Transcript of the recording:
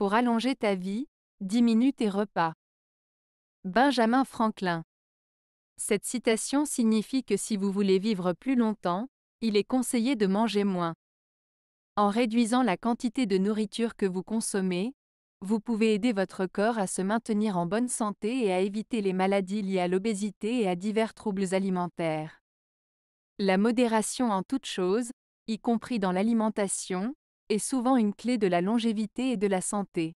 Pour allonger ta vie, diminue tes repas. Benjamin Franklin. Cette citation signifie que si vous voulez vivre plus longtemps, il est conseillé de manger moins. En réduisant la quantité de nourriture que vous consommez, vous pouvez aider votre corps à se maintenir en bonne santé et à éviter les maladies liées à l'obésité et à divers troubles alimentaires. La modération en toutes choses, y compris dans l'alimentation, est souvent une clé de la longévité et de la santé.